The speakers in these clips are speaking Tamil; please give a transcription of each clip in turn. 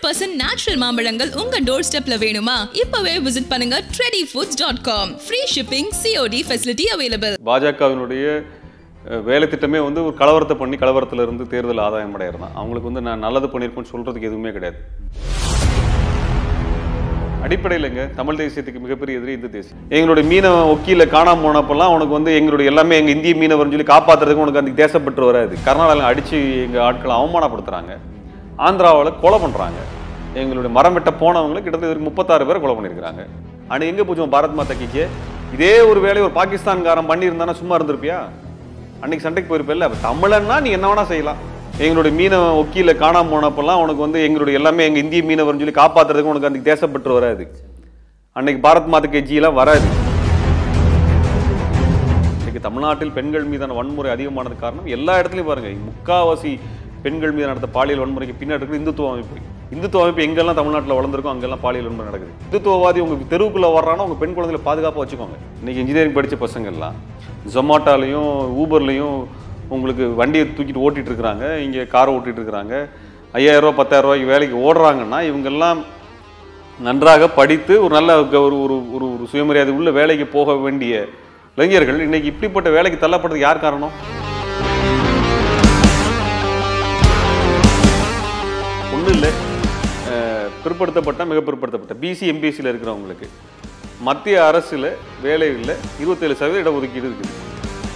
100% நேச்சுரல் மாம்பழங்கள் உங்க டோர் ஸ்டெப்ல வேணுமா இப்பவே விசிட் பண்ணுங்க ட்ரெடி foods dot com free shipping COD facility available பாஜகவினுடைய வேலை திட்டமே வந்து ஒரு கலவரத்தை பண்ணி கலவரத்தில் இருந்து தேர்தல் ஆதாயம் அடையிறது தான் அவங்களுக்கு வந்து நான் நல்லது பண்ணியிருக்கோன்னு சொல்கிறதுக்கு எதுவுமே கிடையாது அடிப்படையிலங்க தமிழ் தேசியத்துக்கு மிகப்பெரிய எதிரி இந்து தேசியம் எங்களுடைய மீன ஒக்கியில் காணாம போனப்பெல்லாம் உனக்கு வந்து எங்களுடைய எல்லாமே எங்கள் இந்திய மீனவர்னு சொல்லி காப்பாற்றுறதுக்கு உனக்கு அந்த தேசப்பட்டு வராது கர்நாடகம் அடித்து எங்கள் ஆட்களை அவமானப்படுத்துகிறாங்க ஆந்திராவில் கொலை பண்ணுறாங்க எங்களுடைய மரம் வெட்ட போனவங்களை கிட்டத்தட்ட இதுக்கு முப்பத்தாறு பேர் கொலை பண்ணியிருக்கிறாங்க ஆனால் எங்கே போச்சுவோம் பாரத் மாதா கிக்கே இதே ஒரு வேலையை ஒரு பாகிஸ்தான்காரன் பண்ணியிருந்தானா சும்மா இருந்திருப்பியா அன்னைக்கு சண்டைக்கு போயிருப்பில்ல அப்போ தமிழன்னா நீ என்ன வேணால் செய்யலாம் எங்களுடைய மீனை ஒக்கியில் காணாமல் போனப்பெல்லாம் உனக்கு வந்து எங்களுடைய எல்லாமே எங்கள் இந்திய மீனவர்னு சொல்லி காப்பாற்றுறதுக்கு உனக்கு அந்த தேசப்பட்டு வராது அன்னைக்கு பாரத் மாதா கட்சியெல்லாம் வராது இன்னைக்கு தமிழ்நாட்டில் பெண்கள் மீதான வன்முறை அதிகமானது காரணம் எல்லா இடத்துலையும் பாருங்கள் முக்காவாசி பெண்கள் மீது நடந்த பாலியல் வன்முறைக்கு பின்னாடி இருக்கிற இந்துத்துவ அமைப்பு இந்துத்துவ அமைப்பு எங்கெல்லாம் தமிழ்நாட்டில் வளர்ந்துருக்கும் அங்கெல்லாம் பாலியல் வன்முறை நடக்குது இந்துத்துவவாதி உங்கள் தெருவுக்குள்ளே வர்றானோ உங்கள் பெண் குழந்தைகளை பாதுகாப்பாக வச்சுக்கோங்க இன்றைக்கி இன்ஜினியரிங் படித்த பசங்கள்லாம் ஜொமாட்டோலையும் ஊபர்லேயும் உங்களுக்கு வண்டியை தூக்கிட்டு ஓட்டிகிட்டு இருக்கிறாங்க இங்கே காரை ஓட்டிகிட்டு இருக்கிறாங்க ஐயாயிரரூவா பத்தாயிரரூவாய்க்கு வேலைக்கு ஓடுறாங்கன்னா இவங்கெல்லாம் நன்றாக படித்து ஒரு நல்ல ஒரு ஒரு ஒரு ஒரு சுயமரியாதை உள்ள வேலைக்கு போக வேண்டிய இளைஞர்கள் இன்றைக்கி இப்படிப்பட்ட வேலைக்கு தள்ளப்பட்டதுக்கு யார் காரணம் ஒன்றும் இல்லை பிற்படுத்தப்பட்ட மிக பிற்படுத்தப்பட்ட பிசி எம்பிசியில் இருக்கிறவங்களுக்கு மத்திய அரசில் வேலைகளில் இருபத்தேழு சதவீத இடஒதுக்கீடு இருக்குது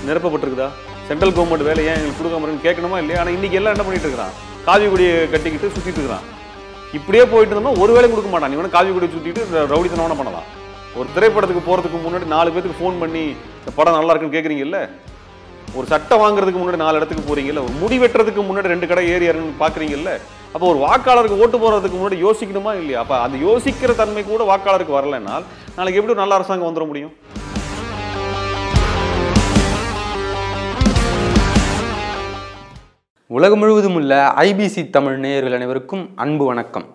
நிரப்பப்பட்டிருக்குதா சென்ட்ரல் கவர்மெண்ட் வேலை ஏன் எங்களுக்கு கொடுக்க முடியும்னு கேட்கணுமா இல்லையா ஆனால் இன்றைக்கி எல்லாம் என்ன பண்ணிட்டு இருக்கிறான் காவி கொடியை கட்டிக்கிட்டு சுற்றிட்டு இருக்கிறான் இப்படியே போயிட்டு இருந்தோம்னா ஒரு வேலை கொடுக்க மாட்டான் இவனை காவி கொடியை சுற்றிட்டு ரவுடித்தனவனை பண்ணலாம் ஒரு திரைப்படத்துக்கு போகிறதுக்கு முன்னாடி நாலு பேத்துக்கு ஃபோன் பண்ணி இந்த படம் நல்லா இருக்குன்னு கேட்குறீங்கல்ல ஒரு சட்டை வாங்குறதுக்கு முன்னாடி நாலு இடத்துக்கு போகிறீங்கல்ல ஒரு முடி வெட்டுறதுக்கு முன்னாடி ரெண்டு கடை ஏறி இறங்குன்னு பார்க்குறீங்கல்ல அப்போ ஒரு வாக்காளருக்கு ஓட்டு போடுறதுக்கு முன்னாடி யோசிக்கணுமா இல்லையா அப்போ அந்த யோசிக்கிற தன்மை கூட வாக்காளருக்கு வரலைனால் நாளைக்கு எப்படி நல்ல அரசாங்கம் வந்துட முடியும் உலகம் முழுவதும் உள்ள ஐபிசி தமிழ் நேயர்கள் அனைவருக்கும் அன்பு வணக்கம்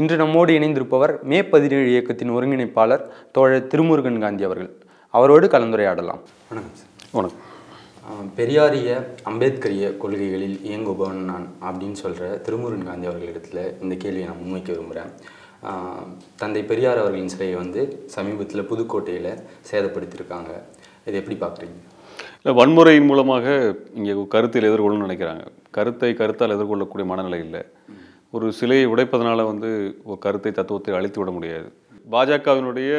இன்று நம்மோடு இணைந்திருப்பவர் மே பதினேழு இயக்கத்தின் ஒருங்கிணைப்பாளர் தோழர் திருமுருகன் காந்தி அவர்கள் அவரோடு கலந்துரையாடலாம் வணக்கம் சார் வணக்கம் பெரியாரிய அம்பேத்கரிய கொள்கைகளில் இயங்குபவன் நான் அப்படின்னு சொல்கிற திருமுருகன் காந்தி அவர்களிடத்தில் இந்த கேள்வியை நான் முன்வைக்க விரும்புகிறேன் தந்தை பெரியார் அவர்களின் சிலையை வந்து சமீபத்தில் புதுக்கோட்டையில் சேதப்படுத்தியிருக்காங்க இதை எப்படி பார்க்குறீங்க இல்லை வன்முறையின் மூலமாக இங்கே கருத்தில் எதிர்கொள்ளணும்னு நினைக்கிறாங்க கருத்தை கருத்தால் எதிர்கொள்ளக்கூடிய மனநிலை இல்லை ஒரு சிலையை உடைப்பதனால் வந்து ஒரு கருத்தை தத்துவத்தை அழித்து விட முடியாது பாஜகவினுடைய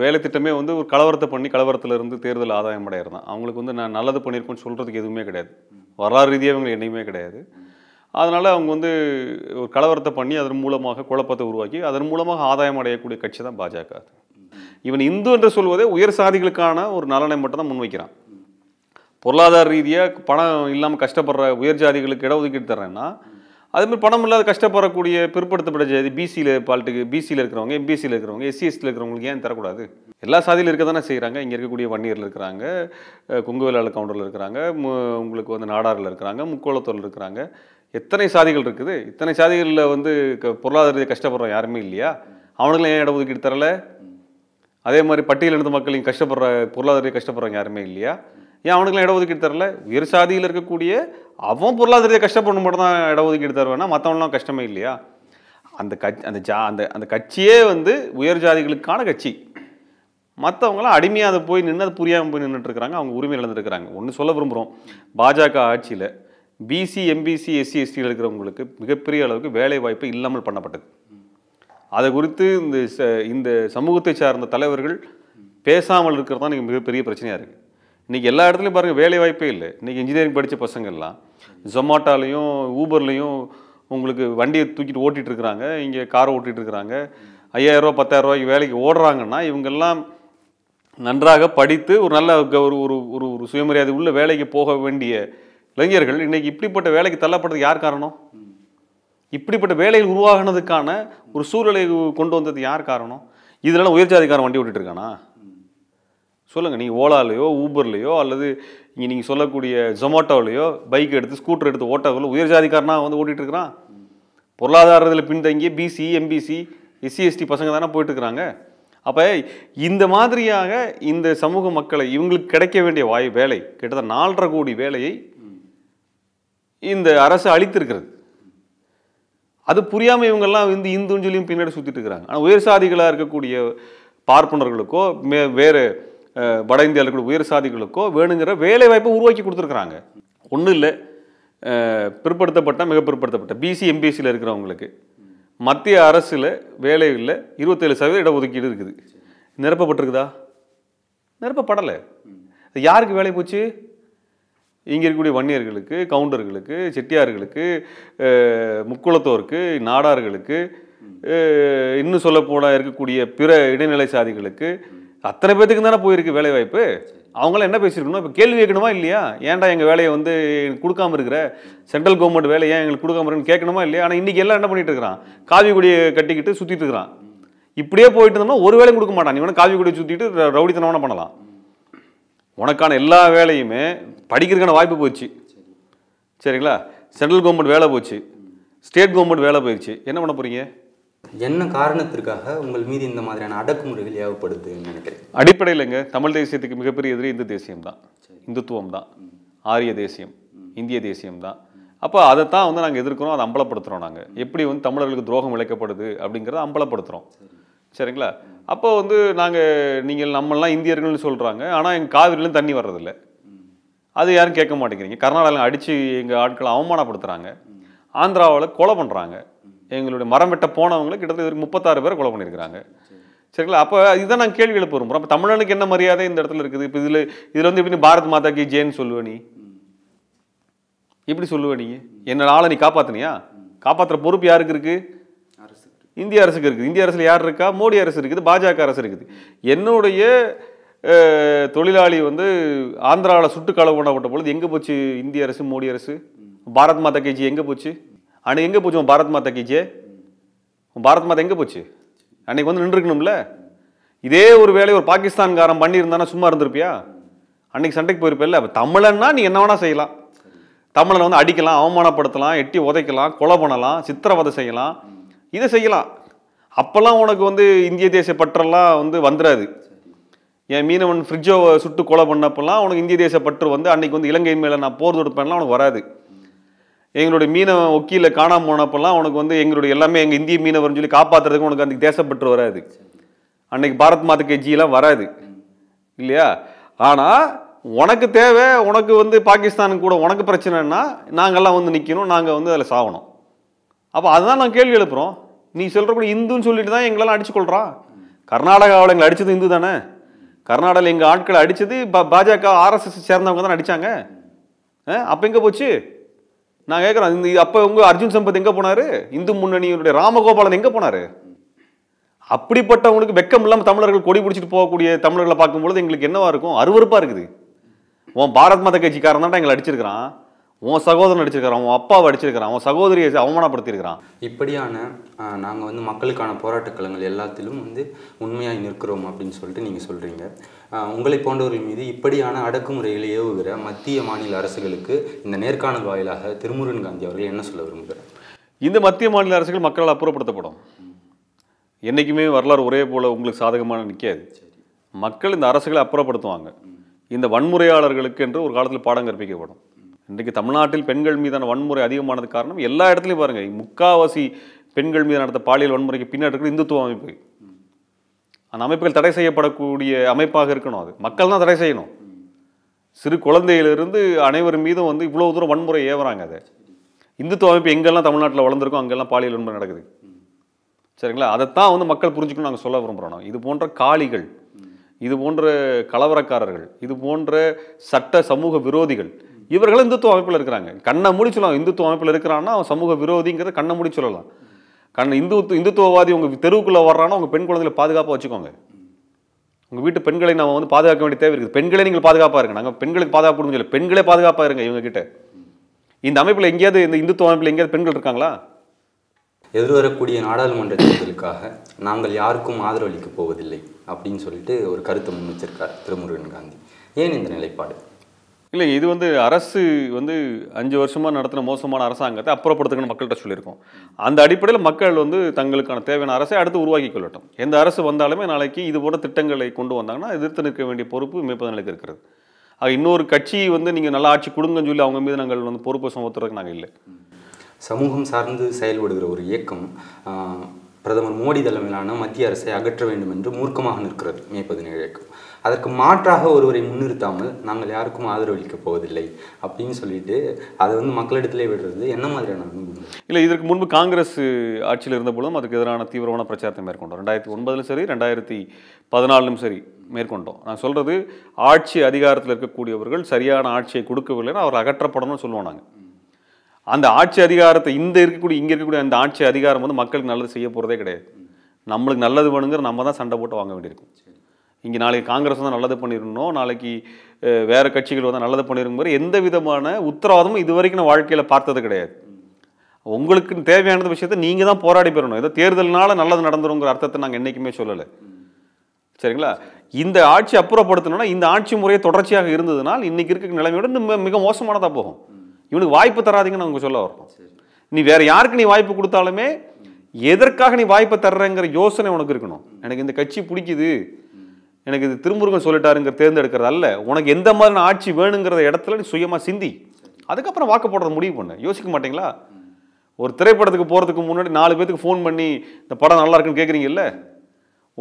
வேலை திட்டமே வந்து ஒரு கலவரத்தை பண்ணி கலவரத்தில் இருந்து தேர்தல் ஆதாயம் அடையிறது அவங்களுக்கு வந்து நான் நல்லது பண்ணியிருக்கோன்னு சொல்கிறதுக்கு எதுவுமே கிடையாது வரலாறு ரீதியாக அவங்க என்னையுமே கிடையாது அதனால் அவங்க வந்து ஒரு கலவரத்தை பண்ணி அதன் மூலமாக குழப்பத்தை உருவாக்கி அதன் மூலமாக ஆதாயம் அடையக்கூடிய கட்சி தான் பாஜக இவன் இந்து என்று சொல்வதே உயர் சாதிகளுக்கான ஒரு நலனை மட்டும் தான் முன்வைக்கிறான் பொருளாதார ரீதியாக பணம் இல்லாமல் கஷ்டப்படுற உயர் ஜாதிகளுக்கு இடஒதுக்கீடு தர்றேன்னா அதுமாதிரி பணம் இல்லாத கஷ்டப்படக்கூடிய பிற்படுத்தப்பட்ட ஜாதி பிசியில் பால்ட்டுக்கு பிசியில் இருக்கிறவங்க எம்பிசியில் இருக்கிறவங்க எஸ்சிஎஸ்டியில் இருக்கிறவங்களுக்கு ஏன் தரக்கூடாது எல்லா சாதியில் இருக்க தானே செய்கிறாங்க இங்கே இருக்கக்கூடிய வன்னியரில் இருக்கிறாங்க குங்கு கவுண்டரில் இருக்கிறாங்க உங்களுக்கு வந்து நாடாரில் இருக்கிறாங்க முக்கோளத்தூரில் இருக்கிறாங்க எத்தனை சாதிகள் இருக்குது இத்தனை சாதிகளில் வந்து பொருளாதார ரீதியாக கஷ்டப்படுறோம் யாருமே இல்லையா அவனுங்களும் ஏன் இட ஒதுக்கீடு தரலை அதே மாதிரி பட்டியலிருந்து மக்கள் இங்கே கஷ்டப்படுற பொருளாதார கஷ்டப்படுறவங்க யாருமே இல்லையா ஏன் அவனுக்குலாம் இடஒதுக்கீடு தரல உயர் சாதியில் இருக்கக்கூடிய அவன் பொருளாதாரத்தை கஷ்டப்படணும் மட்டும் தான் இடஒதுக்கீடு தருவேன்னா மற்றவங்களாம் கஷ்டமே இல்லையா அந்த கட்சி அந்த ஜா அந்த அந்த கட்சியே வந்து உயர் ஜாதிகளுக்கான கட்சி மற்றவங்களாம் அடிமையாக அதை போய் நின்று அது புரியாமல் போய் நின்றுட்டுருக்குறாங்க அவங்க உரிமை இழந்துருக்குறாங்க ஒன்று சொல்ல விரும்புகிறோம் பாஜக ஆட்சியில் பிசி எம்பிசி எஸ்சி எஸ்டியில் இருக்கிறவங்களுக்கு மிகப்பெரிய அளவுக்கு வேலை வாய்ப்பு இல்லாமல் பண்ணப்பட்டது அதை குறித்து இந்த இந்த சமூகத்தை சார்ந்த தலைவர்கள் பேசாமல் இருக்கிறது தான் மிகப்பெரிய பிரச்சனையாக இருக்குது இன்றைக்கி எல்லா இடத்துலையும் பாருங்கள் வேலை வாய்ப்பே இல்லை இன்றைக்கி இன்ஜினியரிங் படித்த பசங்கள்லாம் ஜொமாட்டோலையும் ஊபர்லேயும் உங்களுக்கு வண்டியை தூக்கிட்டு ஓட்டிகிட்டு இருக்கிறாங்க இங்கே காரை ஓட்டிகிட்டு இருக்கிறாங்க ஐயாயிரரூவா பத்தாயிரரூவாய்க்கு வேலைக்கு ஓடுறாங்கன்னா இவங்கெல்லாம் நன்றாக படித்து ஒரு நல்ல ஒரு ஒரு ஒரு ஒரு சுயமரியாதை உள்ள வேலைக்கு போக வேண்டிய இளைஞர்கள் இன்றைக்கி இப்படிப்பட்ட வேலைக்கு தள்ளப்பட்டது யார் காரணம் இப்படிப்பட்ட வேலையில் உருவாகினதுக்கான ஒரு சூழலை கொண்டு வந்தது யார் காரணம் இதெல்லாம் உயர்ஜாதிக்காரன் வண்டி ஓட்டிகிட்டு இருக்கானா சொல்லுங்கள் நீங்கள் ஓலாலையோ ஊபர்லேயோ அல்லது இங்கே நீங்கள் சொல்லக்கூடிய ஜொமேட்டோலையோ பைக் எடுத்து ஸ்கூட்டர் எடுத்து ஓட்டக்குள்ள உயர் ஜாதிக்காரனாக வந்து ஓட்டிகிட்ருக்கிறான் பொருளாதாரத்தில் பின்தங்கி பிசி எம்பிசி எஸ்சிஎஸ்டி பசங்க தானே போயிட்டுருக்குறாங்க அப்போ இந்த மாதிரியாக இந்த சமூக மக்களை இவங்களுக்கு கிடைக்க வேண்டிய வாய் வேலை கிட்டத்தட்ட நாலரை கோடி வேலையை இந்த அரசு அளித்திருக்கிறது அது புரியாமல் இவங்கெல்லாம் வந்து இந்துன்னு சொல்லியும் பின்னாடி சுற்றிட்டு இருக்கிறாங்க ஆனால் உயர் சாதிகளாக இருக்கக்கூடிய பார்ப்பனர்களுக்கோ மே வேறு வட இந்தியாவில் உயர் சாதிகளுக்கோ வேணுங்கிற வேலை வாய்ப்பை உருவாக்கி கொடுத்துருக்குறாங்க ஒன்றும் இல்லை பிற்படுத்தப்பட்ட மிக பிற்படுத்தப்பட்ட பிசி எம்பிசியில் இருக்கிறவங்களுக்கு மத்திய அரசில் இல்லை இருபத்தேழு சதவீத இடஒதுக்கீடு இருக்குது நிரப்பப்பட்டிருக்குதா நிரப்பப்படலை யாருக்கு வேலை போச்சு இங்கே இருக்கக்கூடிய வன்னியர்களுக்கு கவுண்டர்களுக்கு செட்டியார்களுக்கு முக்குளத்தோருக்கு நாடார்களுக்கு இன்னும் சொல்லப்போனால் இருக்கக்கூடிய பிற இடைநிலை சாதிகளுக்கு அத்தனை பேத்துக்கு தானே போயிருக்கு வேலை வாய்ப்பு அவங்களாம் என்ன பேசியிருக்கணும் இப்போ கேள்வி கேட்கணுமா இல்லையா ஏன்டா எங்கள் வேலையை வந்து கொடுக்காம இருக்கிற சென்ட்ரல் கவர்மெண்ட் வேலையை எங்களுக்கு கொடுக்காம இருக்குன்னு கேட்கணுமா இல்லையா ஆனால் இன்றைக்கி எல்லாம் என்ன பண்ணிட்டு இருக்கிறான் காவி கொடியை கட்டிக்கிட்டு சுற்றிட்டு இருக்கிறான் இப்படியே போயிட்டு இருந்தோம்னா ஒரு வேலையும் கொடுக்க மாட்டான் நீ வேணா காவி கொடியை சுற்றிட்டு ரவுடித்தனமான பண்ணலாம் உனக்கான எல்லா வேலையுமே படிக்கிறதுக்கான வாய்ப்பு போச்சு சரிங்களா சென்ட்ரல் கவர்மெண்ட் வேலை போச்சு ஸ்டேட் கவர்மெண்ட் வேலை போயிடுச்சு என்ன பண்ண போகிறீங்க என்ன காரணத்திற்காக உங்கள் மீது இந்த மாதிரியான அடக்குமுறைகள் ஏவப்படுதுன்னு நினைக்கிறேன் அடிப்படையிலங்க தமிழ் தேசியத்துக்கு மிகப்பெரிய எதிரி இந்து தேசியம் தான் இந்துத்துவம் தான் ஆரிய தேசியம் இந்திய தேசியம் தான் அப்போ அதை தான் வந்து நாங்கள் எதிர்க்கிறோம் அதை அம்பலப்படுத்துகிறோம் நாங்கள் எப்படி வந்து தமிழர்களுக்கு துரோகம் இழைக்கப்படுது அப்படிங்கிறத அம்பலப்படுத்துகிறோம் சரிங்களா அப்போ வந்து நாங்கள் நீங்கள் நம்மளாம் இந்தியர்கள்னு சொல்கிறாங்க ஆனால் எங்கள் காவிரிலும் தண்ணி வர்றதில்ல அது யாரும் கேட்க மாட்டேங்கிறீங்க கர்நாடகாவில் அடித்து எங்கள் ஆட்களை அவமானப்படுத்துகிறாங்க ஆந்திராவில் கொலை பண்ணுறாங்க எங்களுடைய மரம் வெட்ட போனவங்களை கிட்டத்தட்ட முப்பத்தாறு பேர் கொலை பண்ணியிருக்கிறாங்க சரிங்களா அப்போ இதுதான் நான் கேள்வி எழுப்ப விரும்புகிறோம் அப்போ தமிழனுக்கு என்ன மரியாதை இந்த இடத்துல இருக்குது இப்போ இதில் இதில் வந்து எப்படி பாரத் மாதா கி ஜெயன்னு சொல்லுவ நீ எப்படி சொல்லுவ நீ என்னோட ஆளை நீ காப்பாற்றினியா காப்பாற்றுற பொறுப்பு யாருக்கு இருக்குது இந்திய அரசுக்கு இருக்குது இந்திய அரசில் யார் இருக்கா மோடி அரசு இருக்குது பாஜக அரசு இருக்குது என்னுடைய தொழிலாளி வந்து ஆந்திராவில் சுட்டுக்கால களவு பொழுது எங்கே போச்சு இந்திய அரசு மோடி அரசு பாரத் மாதா கேஜி எங்கே போச்சு அன்றைக்கி எங்கே போச்சு உன் பாரத் மாதா கீச்சே உன் பாரத் மாதா எங்கே போச்சு அன்றைக்கி வந்து நின்றுருக்கணும்ல இதே ஒரு வேலையை ஒரு பாகிஸ்தான்காரன் பண்ணியிருந்தானா சும்மா இருந்திருப்பியா அன்றைக்கி சண்டைக்கு போயிருப்பில்ல அப்போ தமிழன்னா நீ என்ன வேணால் செய்யலாம் தமிழனை வந்து அடிக்கலாம் அவமானப்படுத்தலாம் எட்டி உதைக்கலாம் கொலை பண்ணலாம் சித்திரவதை செய்யலாம் இதை செய்யலாம் அப்போல்லாம் உனக்கு வந்து இந்திய தேசிய பற்றெல்லாம் வந்து வந்துடாது என் மீனவன் ஃப்ரிட்ஜை சுட்டு கொலை பண்ணப்பெல்லாம் உனக்கு இந்திய தேச பற்று வந்து அன்றைக்கி வந்து இலங்கை மேலே நான் போர் தொடுப்பேன்லாம் உனக்கு வராது எங்களுடைய மீன ஒக்கியில் காணாமல் போனப்பெல்லாம் உனக்கு வந்து எங்களுடைய எல்லாமே எங்கள் இந்திய மீனவர்னு சொல்லி காப்பாற்றுறதுக்கு உனக்கு அந்த தேசப்பட்டு வராது அன்னைக்கு பாரத் மாத கட்சியெல்லாம் வராது இல்லையா ஆனால் உனக்கு தேவை உனக்கு வந்து பாகிஸ்தானுக்கு கூட உனக்கு பிரச்சனைன்னா நாங்கள்லாம் வந்து நிற்கணும் நாங்கள் வந்து அதில் சாகணும் அப்போ அதுதான் நான் கேள்வி எழுப்புகிறோம் நீ சொல்கிற கூட இந்துன்னு சொல்லிட்டு தான் எங்களெல்லாம் கொள்கிறான் கர்நாடகாவில் எங்களை அடித்தது இந்து தானே கர்நாடகாவில் எங்கள் ஆட்களை அடித்தது பா பாஜக ஆர்எஸ்எஸ் சேர்ந்தவங்க தான் அடித்தாங்க அப்போ எங்கே போச்சு நான் கேட்குறேன் இந்த அப்போ உங்கள் அர்ஜுன் சம்பத் எங்கே போனார் இந்து முன்னணியினுடைய ராமகோபாலன் எங்கே போனார் அப்படிப்பட்டவங்களுக்கு வெக்கம் இல்லாமல் தமிழர்கள் கொடி பிடிச்சிட்டு போகக்கூடிய தமிழர்களை பார்க்கும்பொழுது எங்களுக்கு என்னவா இருக்கும் அருவறுப்பாக இருக்குது உன் பாரத் மத கட்சிக்காரன் தான் எங்களை அடிச்சிருக்கிறான் உன் சகோதரன் அடிச்சிருக்கிறான் உன் அப்பாவை அடிச்சிருக்கிறான் உன் சகோதரியை அவமானப்படுத்தியிருக்கிறான் இப்படியான நாங்கள் வந்து மக்களுக்கான போராட்ட எல்லாத்திலும் வந்து உண்மையாக நிற்கிறோம் அப்படின்னு சொல்லிட்டு நீங்கள் சொல்கிறீங்க உங்களை போன்றவர்கள் மீது இப்படியான அடக்குமுறைகளை ஏவுகிற மத்திய மாநில அரசுகளுக்கு இந்த நேர்காணல் வாயிலாக திருமுருகன் காந்தி அவர்கள் என்ன சொல்ல விரும்புகிறார் இந்த மத்திய மாநில அரசுகள் மக்களால் அப்புறப்படுத்தப்படும் என்றைக்குமே வரலாறு ஒரே போல் உங்களுக்கு சாதகமான நிற்காது மக்கள் இந்த அரசுகளை அப்புறப்படுத்துவாங்க இந்த வன்முறையாளர்களுக்கு என்று ஒரு காலத்தில் பாடம் கற்பிக்கப்படும் இன்றைக்கு தமிழ்நாட்டில் பெண்கள் மீதான வன்முறை அதிகமானது காரணம் எல்லா இடத்துலையும் பாருங்கள் முக்காவாசி பெண்கள் மீது நடத்த பாலியல் வன்முறைக்கு பின்னாடி இருக்கிற இந்துத்துவ அமைப்பு அந்த அமைப்புகள் தடை செய்யப்படக்கூடிய அமைப்பாக இருக்கணும் அது மக்கள் தான் தடை செய்யணும் சிறு குழந்தையிலிருந்து அனைவர் மீதும் வந்து இவ்வளோ தூரம் வன்முறை ஏவுறாங்க அதை இந்துத்துவ அமைப்பு எங்கெல்லாம் தமிழ்நாட்டில் வளர்ந்துருக்கோ அங்கெல்லாம் பாலியல் வன்முறை நடக்குது சரிங்களா அதைத்தான் வந்து மக்கள் புரிஞ்சுக்கணும் நாங்கள் சொல்ல விரும்புகிறோம் இது போன்ற காளிகள் இது போன்ற கலவரக்காரர்கள் இது போன்ற சட்ட சமூக விரோதிகள் இவர்களும் இந்துத்துவ அமைப்பில் இருக்கிறாங்க கண்ணை மூடி சொல்லலாம் இந்துத்துவ அமைப்பில் இருக்கிறான்னா அவன் சமூக விரோதிங்கிறத கண்ணை மூடி சொல்லலாம் கண் இந்துத்து இந்துத்துவவாதி உங்கள் தெருவுக்குள்ளே வர்றானா உங்கள் பெண் குழந்தைகளை பாதுகாப்பாக வச்சுக்கோங்க உங்கள் வீட்டு பெண்களை நம்ம வந்து பாதுகாக்க வேண்டிய தேவை இருக்குது பெண்களே நீங்கள் பாதுகாப்பாக இருங்க நாங்கள் பெண்களுக்கு பாதுகாப்பு கொடுங்க பெண்களே பாதுகாப்பாக இருங்க இவங்ககிட்ட இந்த அமைப்பில் எங்கேயாவது இந்த இந்துத்துவ அமைப்பில் எங்கேயாவது பெண்கள் இருக்காங்களா எதிர்வரக்கூடிய நாடாளுமன்ற தேர்தலுக்காக நாங்கள் யாருக்கும் ஆதரவளிக்கப் போவதில்லை அப்படின்னு சொல்லிட்டு ஒரு கருத்தை முன் வச்சிருக்கார் திருமுருகன் காந்தி ஏன் இந்த நிலைப்பாடு இல்லை இது வந்து அரசு வந்து அஞ்சு வருஷமாக நடத்தின மோசமான அரசாங்கத்தை அப்புறப்படுத்துக்கணும் மக்கள்கிட்ட சொல்லியிருக்கோம் அந்த அடிப்படையில் மக்கள் வந்து தங்களுக்கான தேவையான அரசை அடுத்து உருவாக்கி கொள்ளட்டும் எந்த அரசு வந்தாலுமே நாளைக்கு இது போன்ற திட்டங்களை கொண்டு வந்தாங்கன்னா எதிர்த்து நிற்க வேண்டிய பொறுப்பு மேற்பது நிலைக்கு இருக்கிறது இன்னொரு கட்சி வந்து நீங்கள் நல்லா ஆட்சி கொடுங்கன்னு சொல்லி அவங்க மீது நாங்கள் வந்து பொறுப்பை சுமத்துறதுக்கு நாங்கள் இல்லை சமூகம் சார்ந்து செயல்படுகிற ஒரு இயக்கம் பிரதமர் மோடி தலைமையிலான மத்திய அரசை அகற்ற வேண்டும் என்று மூர்க்கமாக நிற்கிறது மே பதினேழு இயக்கம் அதற்கு மாற்றாக ஒருவரை முன்னிறுத்தாமல் நாங்கள் யாருக்கும் ஆதரவளிக்க போவதில்லை அப்படின்னு சொல்லிட்டு அதை வந்து மக்களிடத்திலே விடுறது என்ன மாதிரியான இல்லை இதற்கு முன்பு காங்கிரஸ் ஆட்சியில் இருந்த போதும் அதுக்கு எதிரான தீவிரமான பிரச்சாரத்தை மேற்கொண்டோம் ரெண்டாயிரத்தி ஒன்பதுலும் சரி ரெண்டாயிரத்தி பதினாலும் சரி மேற்கொண்டோம் நான் சொல்கிறது ஆட்சி அதிகாரத்தில் இருக்கக்கூடியவர்கள் சரியான ஆட்சியை கொடுக்கவில்லைன்னு அவர் அகற்றப்படணும்னு சொல்லுவோம் நாங்கள் அந்த ஆட்சி அதிகாரத்தை இந்த இருக்கக்கூடிய இங்கே இருக்கக்கூடிய அந்த ஆட்சி அதிகாரம் வந்து மக்களுக்கு நல்லது செய்ய போகிறதே கிடையாது நம்மளுக்கு நல்லது வேணுங்கிற நம்ம தான் சண்டை போட்டு வாங்க வேண்டியிருக்கும் இங்கே நாளைக்கு காங்கிரஸ் தான் நல்லது பண்ணியிருந்தோம் நாளைக்கு வேறு கட்சிகள் வந்து நல்லது போது எந்த விதமான உத்தரவாதமும் இது வரைக்கும் நான் வாழ்க்கையில் பார்த்தது கிடையாது உங்களுக்கு தேவையானது விஷயத்த நீங்கள் தான் போராடி பெறணும் ஏதோ தேர்தல்னால நல்லது நடந்துருங்கிற அர்த்தத்தை நாங்கள் என்றைக்குமே சொல்லலை சரிங்களா இந்த ஆட்சி அப்புறப்படுத்தணும்னா இந்த ஆட்சி முறையை தொடர்ச்சியாக இருந்ததுனால் இன்றைக்கி இருக்க நிலைமையோட மிக மிக மோசமானதாக போகும் இவனுக்கு வாய்ப்பு தராதிங்கன்னு உங்களுக்கு சொல்ல வரோம் நீ வேறு யாருக்கு நீ வாய்ப்பு கொடுத்தாலுமே எதற்காக நீ வாய்ப்பை தர்றங்கிற யோசனை உனக்கு இருக்கணும் எனக்கு இந்த கட்சி பிடிக்குது எனக்கு இது திருமுருகன் சொல்லிட்டாருங்கிற தேர்ந்தெடுக்கிறது அல்ல உனக்கு எந்த மாதிரியான ஆட்சி வேணுங்கிற இடத்துல நீ சுயமாக சிந்தி அதுக்கப்புறம் வாக்கு போடுறத முடிவு பண்ணு யோசிக்க மாட்டீங்களா ஒரு திரைப்படத்துக்கு போகிறதுக்கு முன்னாடி நாலு பேத்துக்கு ஃபோன் பண்ணி இந்த படம் நல்லா இருக்குன்னு கேட்குறீங்கல்ல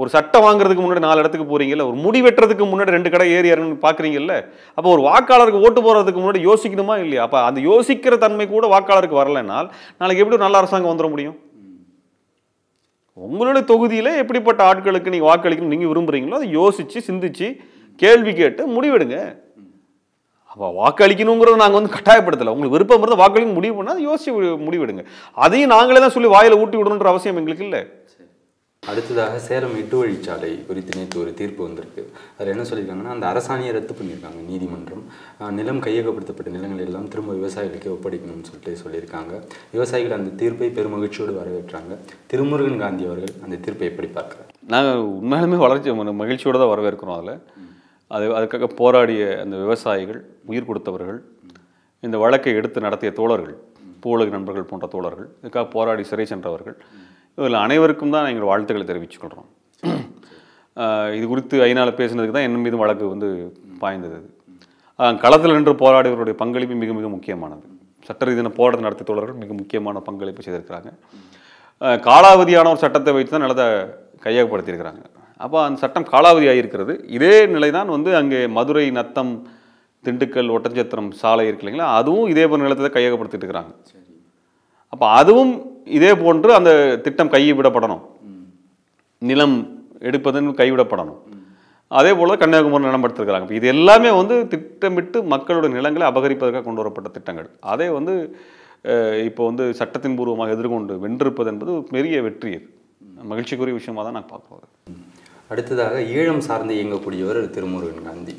ஒரு சட்டம் வாங்குறதுக்கு முன்னாடி நாலு இடத்துக்கு போகிறீங்கல்ல ஒரு முடி வெட்டுறதுக்கு முன்னாடி ரெண்டு கடை ஏறி இறங்குன்னு பார்க்குறீங்கல்ல அப்போ ஒரு வாக்காளருக்கு ஓட்டு போகிறதுக்கு முன்னாடி யோசிக்கணுமா இல்லையா அப்போ அந்த யோசிக்கிற தன்மை கூட வாக்காளருக்கு வரலைனால் நாளைக்கு எப்படி ஒரு நல்ல அரசாங்கம் வந்துட முடியும் உங்களுடைய தொகுதியில் எப்படிப்பட்ட ஆட்களுக்கு நீங்கள் வாக்களிக்கணும் நீங்கள் விரும்புகிறீங்களோ அதை யோசித்து சிந்தித்து கேள்வி கேட்டு முடிவெடுங்க அப்போ வாக்களிக்கணுங்கிறத நாங்கள் வந்து கட்டாயப்படுத்தலை உங்களுக்கு விருப்பம் இருந்தால் வாக்களிக்க முடிவு பண்ணால் யோசிச்சு முடிவெடுங்க அதையும் நாங்களே தான் சொல்லி வாயில் ஊட்டி விடணுன்ற அவசியம் எங்களுக்கு இல்லை அடுத்ததாக சேலம் எட்டு வழிச்சாலை குறித்து நேற்று ஒரு தீர்ப்பு வந்திருக்கு அதில் என்ன சொல்லியிருக்காங்கன்னா அந்த அரசாணையை ரத்து பண்ணியிருக்காங்க நீதிமன்றம் நிலம் கையகப்படுத்தப்பட்ட நிலங்கள் எல்லாம் திரும்ப விவசாயிகளுக்கே ஒப்படைக்கணும்னு சொல்லிட்டு சொல்லியிருக்காங்க விவசாயிகள் அந்த தீர்ப்பை பெருமகிழ்ச்சியோடு வரவேற்றாங்க திருமுருகன் காந்தி அவர்கள் அந்த தீர்ப்பை எப்படி பார்க்குறாங்க நாங்கள் உண்மையிலுமே வளர்ச்சி மகிழ்ச்சியோடு தான் வரவேற்கிறோம் அதில் அது அதுக்காக போராடிய அந்த விவசாயிகள் உயிர் கொடுத்தவர்கள் இந்த வழக்கை எடுத்து நடத்திய தோழர்கள் பூலக நண்பர்கள் போன்ற தோழர்கள் இதுக்காக போராடி சிறை சென்றவர்கள் இதில் அனைவருக்கும் தான் எங்கள் வாழ்த்துக்களை தெரிவிச்சுக்கொள்கிறோம் இது குறித்து ஐநாவில் பேசினதுக்கு தான் என் மீது வழக்கு வந்து பாய்ந்தது அது களத்தில் நின்று போராடியவருடைய பங்களிப்பு மிக மிக முக்கியமானது சட்ட ரீதியான போராட்டம் நடத்திய தோழர்கள் மிக முக்கியமான பங்களிப்பு செய்திருக்கிறாங்க காலாவதியான ஒரு சட்டத்தை வைத்து தான் நிலத்தை கையகப்படுத்தியிருக்கிறாங்க அப்போ அந்த சட்டம் காலாவதி ஆகியிருக்கிறது இதே நிலை தான் வந்து அங்கே மதுரை நத்தம் திண்டுக்கல் ஒட்டஞ்சத்திரம் சாலை இருக்கு இல்லைங்களா அதுவும் இதே போன்ற நிலத்தை கையகப்படுத்திட்டு இருக்கிறாங்க அப்போ அதுவும் இதே போன்று அந்த திட்டம் கைவிடப்படணும் நிலம் எடுப்பதன் கைவிடப்படணும் அதே போல் கன்னியாகுமரி நிலம் இப்போ இது எல்லாமே வந்து திட்டமிட்டு மக்களோட நிலங்களை அபகரிப்பதற்காக கொண்டு வரப்பட்ட திட்டங்கள் அதே வந்து இப்போ வந்து சட்டத்தின் பூர்வமாக எதிர்கொண்டு வென்றிருப்பது என்பது பெரிய வெற்றி அது மகிழ்ச்சிக்குரிய விஷயமாக தான் நான் பார்க்குறேன் அடுத்ததாக ஈழம் சார்ந்து இயங்கக்கூடியவர் திருமுருகன் காந்தி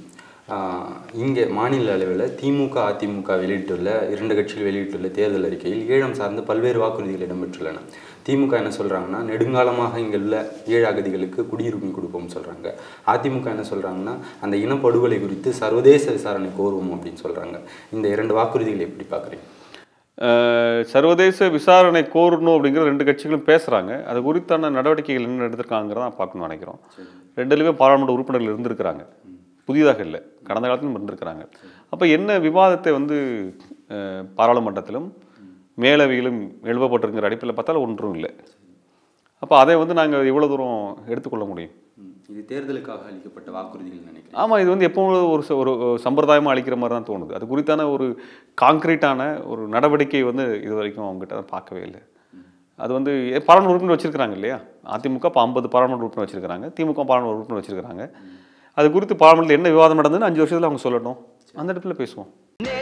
இங்கே மாநில அளவில் திமுக அதிமுக வெளியிட்டுள்ள இரண்டு கட்சிகள் வெளியிட்டுள்ள தேர்தல் அறிக்கையில் ஈழம் சார்ந்த பல்வேறு வாக்குறுதிகள் இடம்பெற்றுள்ளன திமுக என்ன சொல்கிறாங்கன்னா நெடுங்காலமாக இங்கே உள்ள ஈழ அகதிகளுக்கு குடியுரிமை கொடுப்போம்னு சொல்கிறாங்க அதிமுக என்ன சொல்கிறாங்கன்னா அந்த இனப்படுகொலை குறித்து சர்வதேச விசாரணை கோருவோம் அப்படின்னு சொல்கிறாங்க இந்த இரண்டு வாக்குறுதிகளை எப்படி பார்க்குறீங்க சர்வதேச விசாரணை கோரணும் அப்படிங்கிற ரெண்டு கட்சிகளும் பேசுகிறாங்க அது குறித்தான நடவடிக்கைகள் என்ன எடுத்திருக்காங்கிறதான் பார்க்கணும்னு நினைக்கிறோம் ரெண்டுலேயுமே பாராளுமன்ற உறுப்பினர்கள் இருந்திருக்கிறாங்க புதிதாக இல்லை கடந்த காலத்திலும் இருந்திருக்கிறாங்க அப்போ என்ன விவாதத்தை வந்து பாராளுமன்றத்திலும் மேலவையிலும் எழுப்பப்பட்டிருக்கிற அடிப்பில் பார்த்தாலும் ஒன்றும் இல்லை அப்போ அதை வந்து நாங்கள் இவ்வளோ தூரம் எடுத்துக்கொள்ள முடியும் இது தேர்தலுக்காக அளிக்கப்பட்ட வாக்குறுதிகள் நினைக்கிறேன் ஆமாம் இது வந்து எப்பவும் ஒரு ஒரு சம்பிரதாயமாக அளிக்கிற மாதிரி தான் தோணுது அது குறித்தான ஒரு காங்கிரீட்டான ஒரு நடவடிக்கை வந்து இது வரைக்கும் அவங்ககிட்ட பார்க்கவே இல்லை அது வந்து பாராளுமன்ற உறுப்பினர் வச்சுருக்கிறாங்க இல்லையா அதிமுக இப்போ ஐம்பது பாராளுமன்ற உறுப்பினர் வச்சுருக்கிறாங்க திமுக பாராளுமன்ற உறுப்பினர் வச்சுருக்கிறாங்க அது குறித்து பார்லிமெண்ட்டில் என்ன விவாதம் நடந்ததுன்னு அஞ்சு வருஷத்தில் அவங்க சொல்லட்டும் அந்த இடத்துல பேசுவோம்